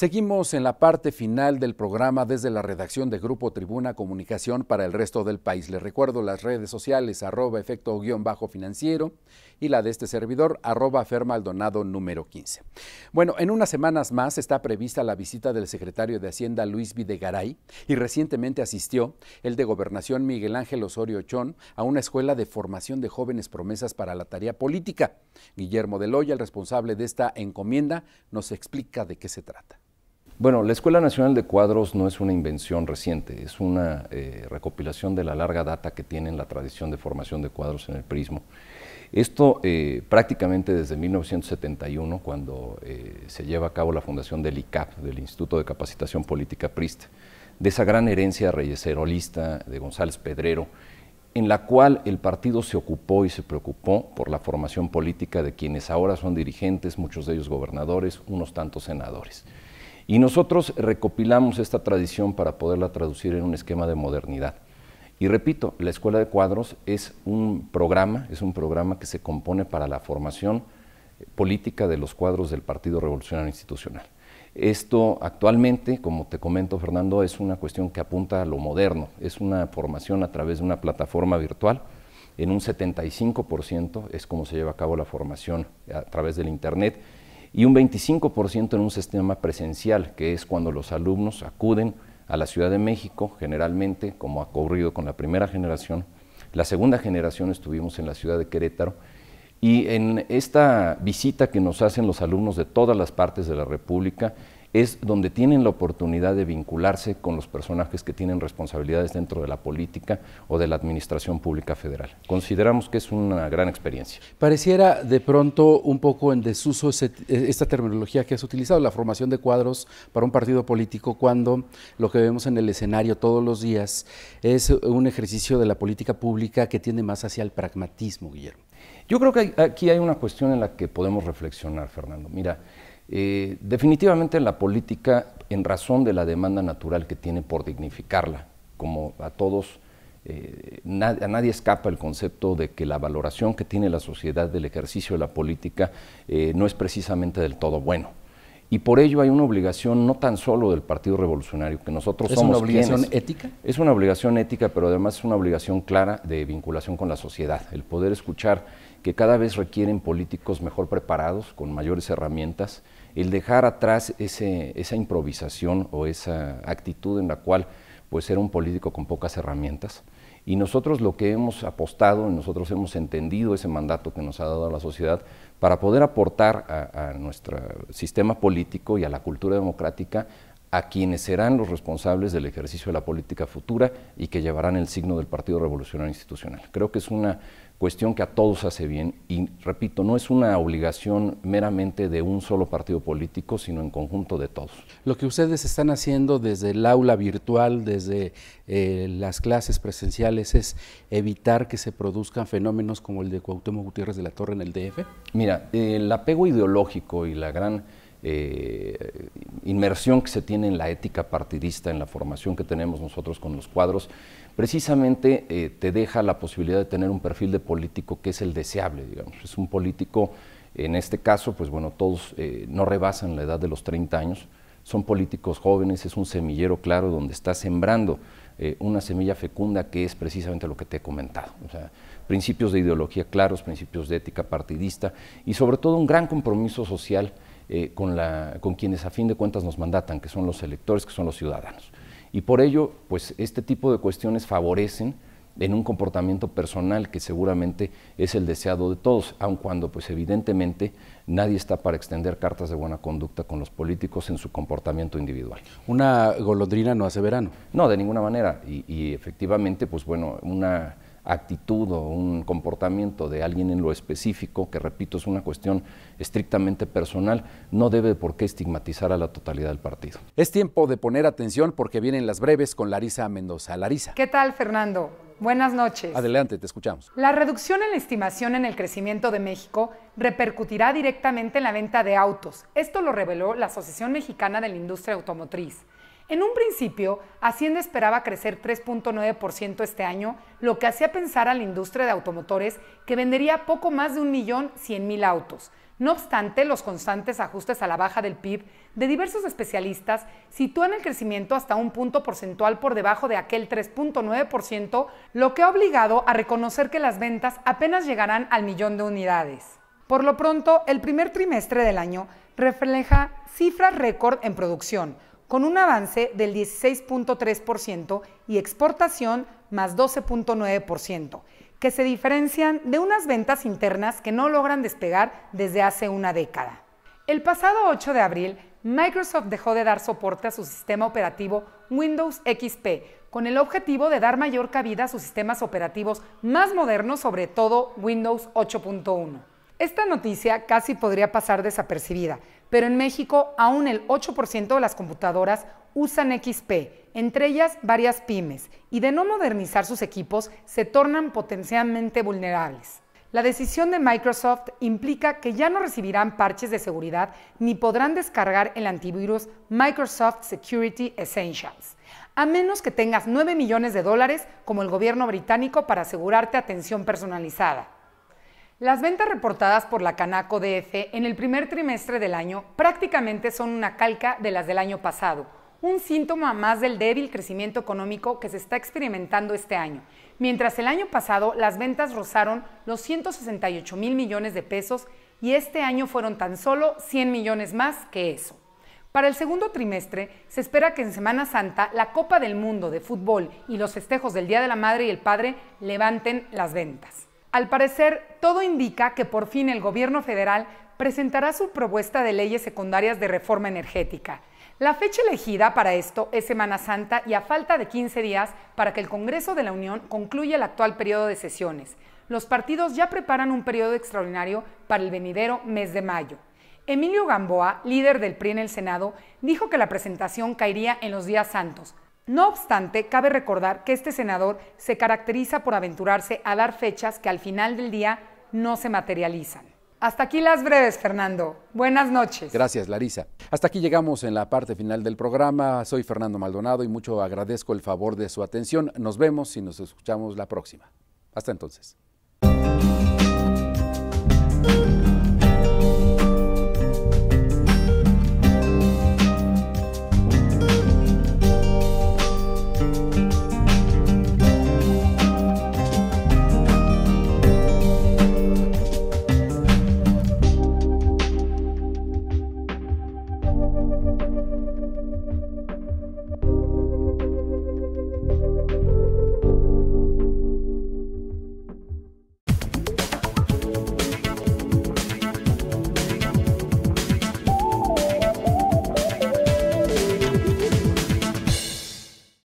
Seguimos en la parte final del programa desde la redacción de Grupo Tribuna Comunicación para el resto del país. Les recuerdo las redes sociales arroba efecto guión bajo financiero y la de este servidor arroba fermaldonado número 15. Bueno, en unas semanas más está prevista la visita del secretario de Hacienda Luis Videgaray y recientemente asistió el de Gobernación Miguel Ángel Osorio Chón, a una escuela de formación de jóvenes promesas para la tarea política. Guillermo Deloya, el responsable de esta encomienda, nos explica de qué se trata. Bueno, la Escuela Nacional de Cuadros no es una invención reciente, es una eh, recopilación de la larga data que tiene la tradición de formación de cuadros en el prismo. Esto eh, prácticamente desde 1971, cuando eh, se lleva a cabo la fundación del ICAP, del Instituto de Capacitación Política PRIST, de esa gran herencia reyeserolista de González Pedrero, en la cual el partido se ocupó y se preocupó por la formación política de quienes ahora son dirigentes, muchos de ellos gobernadores, unos tantos senadores. Y nosotros recopilamos esta tradición para poderla traducir en un esquema de modernidad. Y repito, la Escuela de Cuadros es un programa, es un programa que se compone para la formación política de los cuadros del Partido Revolucionario Institucional. Esto actualmente, como te comento Fernando, es una cuestión que apunta a lo moderno, es una formación a través de una plataforma virtual, en un 75% es como se lleva a cabo la formación a través del Internet y un 25% en un sistema presencial, que es cuando los alumnos acuden a la Ciudad de México, generalmente, como ha ocurrido con la primera generación. La segunda generación estuvimos en la ciudad de Querétaro y en esta visita que nos hacen los alumnos de todas las partes de la República es donde tienen la oportunidad de vincularse con los personajes que tienen responsabilidades dentro de la política o de la Administración Pública Federal. Consideramos que es una gran experiencia. Pareciera de pronto un poco en desuso eh, esta terminología que has utilizado, la formación de cuadros para un partido político, cuando lo que vemos en el escenario todos los días es un ejercicio de la política pública que tiende más hacia el pragmatismo, Guillermo. Yo creo que aquí hay una cuestión en la que podemos reflexionar, Fernando. Mira, eh, definitivamente la política, en razón de la demanda natural que tiene por dignificarla, como a todos, eh, a nadie escapa el concepto de que la valoración que tiene la sociedad del ejercicio de la política eh, no es precisamente del todo bueno. Y por ello hay una obligación no tan solo del Partido Revolucionario, que nosotros somos. ¿Es una obligación ética? Es una obligación ética, pero además es una obligación clara de vinculación con la sociedad. El poder escuchar que cada vez requieren políticos mejor preparados, con mayores herramientas, el dejar atrás ese, esa improvisación o esa actitud en la cual pues era un político con pocas herramientas. Y nosotros lo que hemos apostado, nosotros hemos entendido ese mandato que nos ha dado la sociedad para poder aportar a, a nuestro sistema político y a la cultura democrática a quienes serán los responsables del ejercicio de la política futura y que llevarán el signo del Partido Revolucionario Institucional. Creo que es una cuestión que a todos hace bien y, repito, no es una obligación meramente de un solo partido político, sino en conjunto de todos. Lo que ustedes están haciendo desde el aula virtual, desde eh, las clases presenciales, es evitar que se produzcan fenómenos como el de Cuauhtémoc Gutiérrez de la Torre en el DF. Mira, el apego ideológico y la gran eh, inmersión que se tiene en la ética partidista, en la formación que tenemos nosotros con los cuadros, precisamente eh, te deja la posibilidad de tener un perfil de político que es el deseable, Es un político, en este caso, pues bueno, todos eh, no rebasan la edad de los 30 años, son políticos jóvenes, es un semillero claro donde está sembrando una semilla fecunda que es precisamente lo que te he comentado. principios de ideología claros, principios de ética partidista y sobre todo un gran compromiso social eh, con, la, con quienes a fin de cuentas nos mandatan, que son los electores, que son los ciudadanos. Y por ello, pues este tipo de cuestiones favorecen en un comportamiento personal que seguramente es el deseado de todos, aun cuando pues evidentemente nadie está para extender cartas de buena conducta con los políticos en su comportamiento individual. Una golondrina no hace verano. No, de ninguna manera. y efectivamente, pues bueno, una actitud o un comportamiento de alguien en lo específico, que repito, es una cuestión estrictamente personal, no debe por qué estigmatizar a la totalidad del partido. Es tiempo de poner atención porque vienen las breves con Larisa Mendoza. Larisa. ¿Qué tal, Fernando? Buenas noches. Adelante, te escuchamos. La reducción en la estimación en el crecimiento de México repercutirá directamente en la venta de autos. Esto lo reveló la Asociación Mexicana de la Industria Automotriz. En un principio, Hacienda esperaba crecer 3.9% este año, lo que hacía pensar a la industria de automotores que vendería poco más de 1.100.000 autos. No obstante, los constantes ajustes a la baja del PIB de diversos especialistas sitúan el crecimiento hasta un punto porcentual por debajo de aquel 3.9%, lo que ha obligado a reconocer que las ventas apenas llegarán al millón de unidades. Por lo pronto, el primer trimestre del año refleja cifras récord en producción, con un avance del 16.3% y exportación más 12.9%, que se diferencian de unas ventas internas que no logran despegar desde hace una década. El pasado 8 de abril, Microsoft dejó de dar soporte a su sistema operativo Windows XP, con el objetivo de dar mayor cabida a sus sistemas operativos más modernos, sobre todo Windows 8.1. Esta noticia casi podría pasar desapercibida, pero en México aún el 8% de las computadoras usan XP, entre ellas varias pymes, y de no modernizar sus equipos se tornan potencialmente vulnerables. La decisión de Microsoft implica que ya no recibirán parches de seguridad ni podrán descargar el antivirus Microsoft Security Essentials, a menos que tengas 9 millones de dólares como el gobierno británico para asegurarte atención personalizada. Las ventas reportadas por la Canaco DF en el primer trimestre del año prácticamente son una calca de las del año pasado, un síntoma más del débil crecimiento económico que se está experimentando este año. Mientras el año pasado las ventas rozaron los 168 mil millones de pesos y este año fueron tan solo 100 millones más que eso. Para el segundo trimestre se espera que en Semana Santa la Copa del Mundo de Fútbol y los festejos del Día de la Madre y el Padre levanten las ventas. Al parecer, todo indica que por fin el gobierno federal presentará su propuesta de leyes secundarias de reforma energética. La fecha elegida para esto es Semana Santa y a falta de 15 días para que el Congreso de la Unión concluya el actual periodo de sesiones. Los partidos ya preparan un periodo extraordinario para el venidero mes de mayo. Emilio Gamboa, líder del PRI en el Senado, dijo que la presentación caería en los días santos, no obstante, cabe recordar que este senador se caracteriza por aventurarse a dar fechas que al final del día no se materializan. Hasta aquí las breves, Fernando. Buenas noches. Gracias, Larisa. Hasta aquí llegamos en la parte final del programa. Soy Fernando Maldonado y mucho agradezco el favor de su atención. Nos vemos y nos escuchamos la próxima. Hasta entonces.